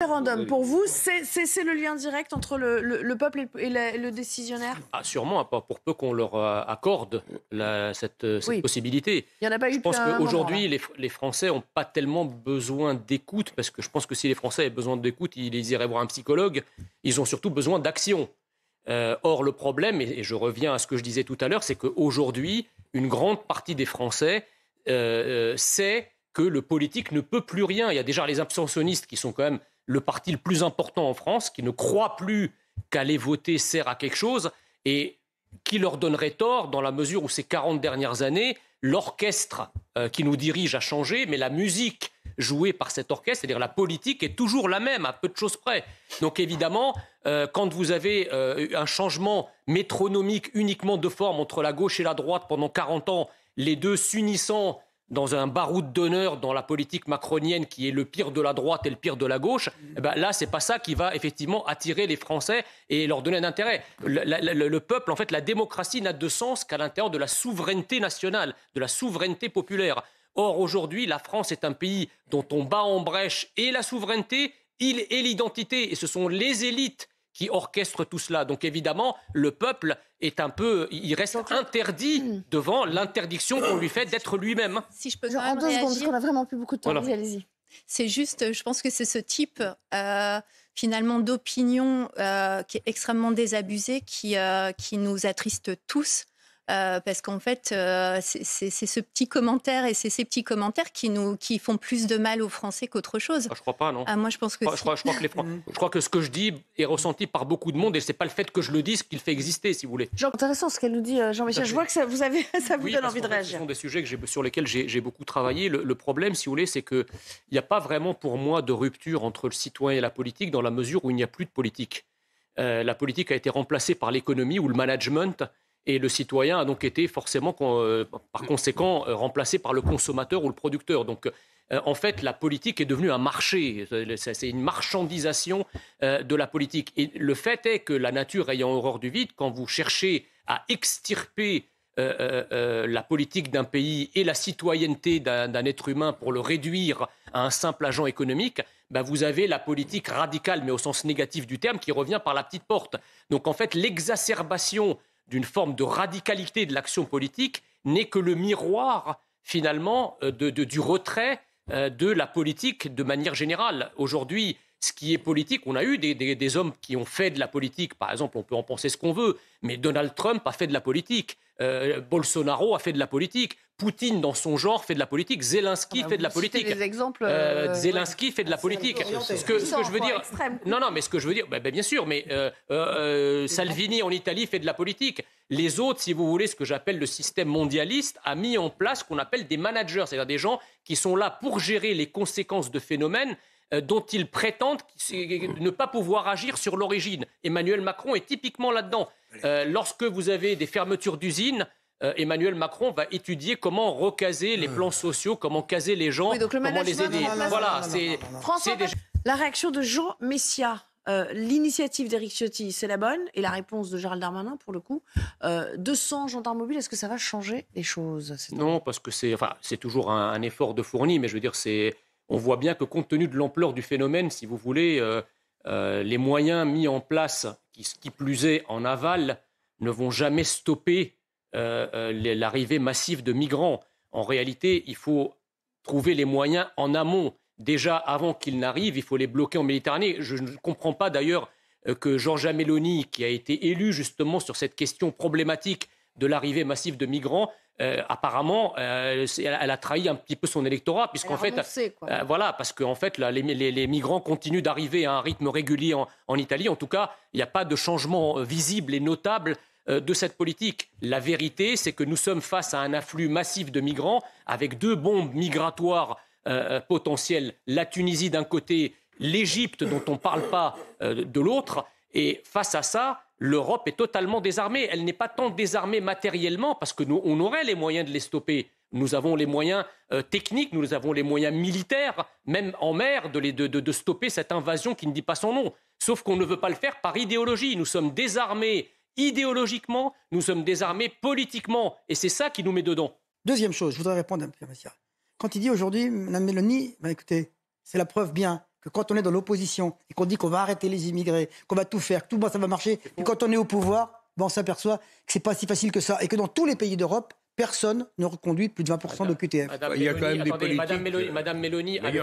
référendum, pour vous, c'est le lien direct entre le, peuple et le, décisionnaire ah, Sûrement, pour peu qu'on leur euh, accorde cette, euh, possibilité. Il y en a pas eu Je pense qu'aujourd'hui, les, Français n'ont pas tellement besoin d'écoute, parce que je pense que si les Français avaient besoin d'écoute, ils iraient voir un psychologue. Ils ont surtout besoin d'action. Euh, or, le problème, et, je reviens à ce que je disais tout à l'heure, c'est qu'aujourd'hui, une grande partie des Français sait que le politique ne peut plus rien. Il y a déjà les abstentionnistes qui sont quand même le parti le plus important en France, qui ne croit plus qu'aller voter sert à quelque chose, et qui leur donnerait tort dans la mesure où ces 40 dernières années, l'orchestre euh, qui nous dirige a changé, mais la musique jouée par cet orchestre, c'est-à-dire la politique, est toujours la même, à peu de choses près. Donc évidemment, euh, quand vous avez euh, un changement métronomique uniquement de forme entre la gauche et la droite pendant 40 ans, les deux s'unissant dans un baroud d'honneur dans la politique macronienne qui est le pire de la droite et le pire de la gauche, là, eh ben là, c'est pas ça qui va effectivement attirer les Français et leur donner un intérêt. Le, peuple, en fait, la démocratie n'a de sens qu'à l'intérieur de la souveraineté nationale, de la souveraineté populaire. Or, aujourd'hui, la France est un pays dont on bat en brèche et la souveraineté il, est l'identité. Et ce sont les élites qui orchestre tout cela. Donc évidemment, le peuple est un peu, il reste interdit euh, hmm. devant l'interdiction qu'on lui fait d'être lui-même. Si je peux en deux secondes, parce a vraiment plus beaucoup de temps. Allez-y. C'est juste, je pense que c'est ce type euh, finalement d'opinion euh, qui est extrêmement désabusé, qui, qui nous attriste tous euh, parce qu'en fait, euh, c'est ce petit commentaire et c'est ces petits commentaires qui nous qui font plus de mal aux Français qu'autre chose. Ah, je crois pas, non. Ah, moi, je pense que. Je crois, je crois, que les je crois que ce que je dis est ressenti par beaucoup de monde et c'est pas le fait que je le dise qui le fait exister, si vous voulez. intéressant ce qu'elle nous dit, euh, Jean-Michel. Je vois que ça vous avez ça vous donne envie de réagir. Ce sont des sujets sur lesquels j'ai beaucoup travaillé. Le, problème, si vous voulez, c'est qu'il n'y a pas vraiment pour moi de rupture entre le citoyen et la politique dans la mesure où il n'y a plus de politique. la politique a été remplacée par l'économie ou le management et le citoyen a donc été forcément, euh, par conséquent, euh, remplacé par le consommateur ou le producteur. Donc, euh, en fait, la politique est devenue un marché. C'est une marchandisation de la politique. Et le fait est que la nature ayant horreur du vide, quand vous cherchez à extirper la politique d'un pays et la citoyenneté d'un être humain pour le réduire à un simple agent économique, bah, vous avez la politique radicale, mais au sens négatif du terme, qui revient par la petite porte. Donc en fait, l'exacerbation d'une forme de radicalité de l'action politique n'est que le miroir finalement euh, du retrait euh, de la politique de manière générale. Aujourd'hui, ce qui est politique. On a eu des, hommes qui ont fait de la politique. Par exemple, on peut en penser ce qu'on veut, mais Donald Trump a fait de la politique. Euh, Bolsonaro a fait de la politique. Poutine, dans son genre, fait de la politique. Zelensky ah bah fait de la politique. Euh, euh, Zelensky fait de la ah, politique. Ce que, je veux dire. Non, non, mais ce que je veux dire, bah, bah, bien sûr, mais Salvini en Italie fait de la politique. Les autres, si vous voulez, ce que j'appelle le système mondialiste, a mis en place ce qu'on appelle des managers, c'est-à-dire des gens qui sont là pour gérer les conséquences de phénomènes euh, dont ils prétendent mmh. ne pas pouvoir agir sur l'origine. Emmanuel Macron est typiquement là-dedans. Euh, lorsque vous avez des fermetures d'usines, euh, Emmanuel Macron va étudier comment recaser les mmh. plans sociaux, comment caser les gens, comment les aider. voilà, c'est la réaction de Jean Messia. l'initiative d'Éric Ciotti, c'est la bonne, et la réponse de Gérald Darmanin, pour le coup, 200 gendarmes mobiles, est-ce que ça va changer les choses Non, parce que c'est toujours un, un, effort de fourni, mais je veux dire, c'est on voit bien que compte tenu de l'ampleur du phénomène, si vous voulez, euh, euh, les moyens mis en place, qui, qui, plus est en aval, ne vont jamais stopper euh, l'arrivée massive de migrants. En réalité, il faut trouver les moyens en amont. Déjà, avant qu'ils n'arrivent, il faut les bloquer en Méditerranée. Je ne comprends pas d'ailleurs que Georgia Meloni, qui a été élue justement sur cette question problématique de l'arrivée massive de migrants, euh, apparemment, euh, elle, a trahi un petit peu son électorat, puisqu'en fait, euh, voilà, parce qu'en fait, les, migrants continuent d'arriver à un rythme régulier en, en Italie. En tout cas, il n'y a pas de changement visible et notable de cette politique. La vérité, c'est que nous sommes face à un afflux massif de migrants, avec deux bombes migratoires potentielles la Tunisie d'un côté, l'Égypte, dont on ne parle pas, de l'autre. Et face à ça, l'Europe est totalement désarmée. Elle n'est pas tant désarmée matériellement, parce que nous, on aurait les moyens de les stopper. Nous avons les moyens euh, techniques, nous avons les moyens militaires, même en mer, de, stopper cette invasion qui ne dit pas son nom. Sauf qu'on ne veut pas le faire par idéologie. Nous sommes désarmés idéologiquement, nous sommes désarmés politiquement. Et c'est ça qui nous met dedans. Deuxième chose, je voudrais répondre à M. Quand il dit aujourd'hui, Mme Mélanie, bah, écoutez, c'est la preuve bien quand on est dans l'opposition et qu'on dit qu'on va arrêter les immigrés, qu'on va tout faire, que tout ça va marcher, et quand on est au pouvoir, ben, on s'aperçoit que ce n'est pas si facile que ça, et que dans tous les pays d'Europe, personne ne reconduit plus de 20% de QTF. Il y a quand même des politiques... Madame Mélanie, euh,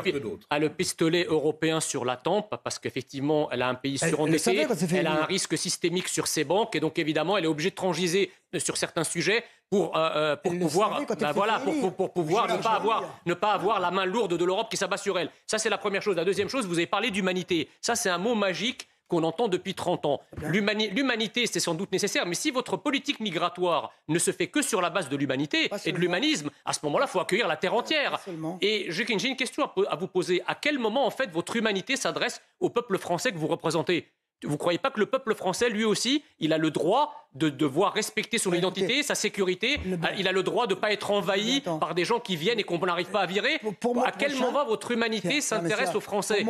a, le, pistolet européen sur la tempe parce qu'effectivement, elle a un pays surendetté, elle, elle, a un risque systémique sur ses banques et donc évidemment, elle est obligée de transiger euh, sur certains sujets pour, euh, pour pouvoir, bah, voilà, pour, pour, pouvoir ne, pas avoir, ne pas avoir la main lourde de l'Europe qui s'abat sur elle. Ça, c'est la première chose. La deuxième chose, vous avez parlé d'humanité. Ça, c'est un mot magique qu'on entend depuis 30 ans. Eh l'humanité, c'est sans doute nécessaire, mais si votre politique migratoire ne se fait que sur la base de l'humanité et de l'humanisme, à ce moment-là, il faut accueillir la terre entière. Et j'ai une question à vous poser. À quel moment, en fait, votre humanité s'adresse au peuple français que vous représentez vous ne croyez pas que le peuple français, lui aussi, il a le droit de devoir respecter son bah, identité, sa sécurité euh, Il a le droit de ne pas être envahi par des gens qui viennent et qu'on n'arrive pas à virer À quel moment votre humanité s'intéresse aux Français